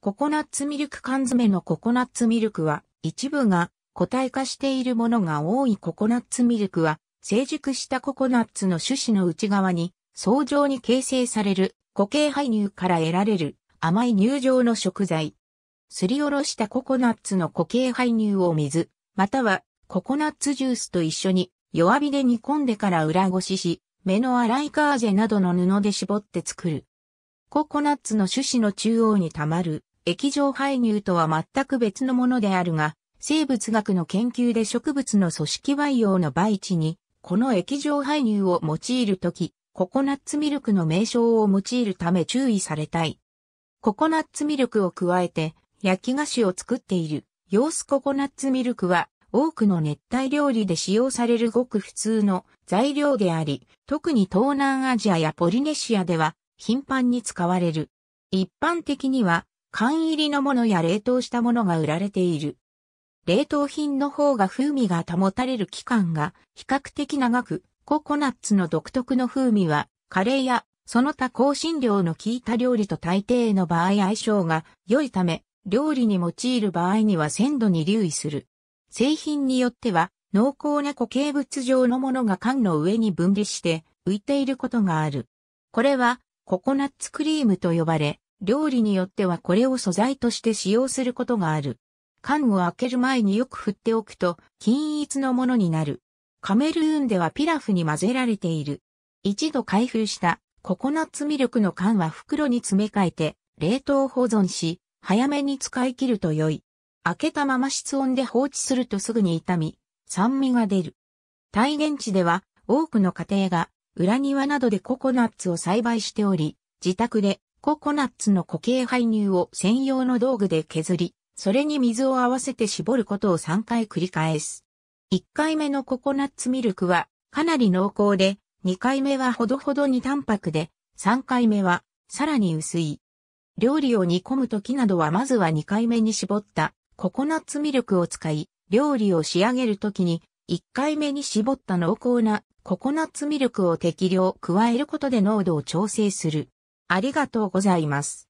ココナッツミルク缶詰のココナッツミルクは、一部が固体化しているものが多いココナッツミルクは、成熟したココナッツの種子の内側に、層状に形成される固形配乳から得られる甘い乳状の食材。すりおろしたココナッツの固形配乳を水、またはココナッツジュースと一緒に弱火で煮込んでから裏ごしし、目の粗いカーゼなどの布で絞って作る。ココナッツの種子の中央に溜まる液状排乳とは全く別のものであるが、生物学の研究で植物の組織培養の培地に、この液状排乳を用いるとき、ココナッツミルクの名称を用いるため注意されたい。ココナッツミルクを加えて、焼き菓子を作っている、ヨースココナッツミルクは、多くの熱帯料理で使用されるごく普通の材料であり、特に東南アジアやポリネシアでは頻繁に使われる。一般的には、缶入りのものや冷凍したものが売られている。冷凍品の方が風味が保たれる期間が比較的長く、ココナッツの独特の風味は、カレーやその他香辛料の効いた料理と大抵の場合相性が良いため、料理に用いる場合には鮮度に留意する。製品によっては、濃厚な固形物状のものが缶の上に分離して浮いていることがある。これはココナッツクリームと呼ばれ、料理によってはこれを素材として使用することがある。缶を開ける前によく振っておくと均一のものになる。カメルーンではピラフに混ぜられている。一度開封したココナッツミルクの缶は袋に詰め替えて冷凍保存し、早めに使い切ると良い。開けたまま室温で放置するとすぐに傷み、酸味が出る。体現地では多くの家庭が裏庭などでココナッツを栽培しており、自宅でココナッツの固形配乳を専用の道具で削り、それに水を合わせて絞ることを3回繰り返す。1回目のココナッツミルクはかなり濃厚で、2回目はほどほどに淡白で、3回目はさらに薄い。料理を煮込む時などはまずは2回目に絞ったココナッツミルクを使い、料理を仕上げる時に1回目に絞った濃厚なココナッツミルクを適量加えることで濃度を調整する。ありがとうございます。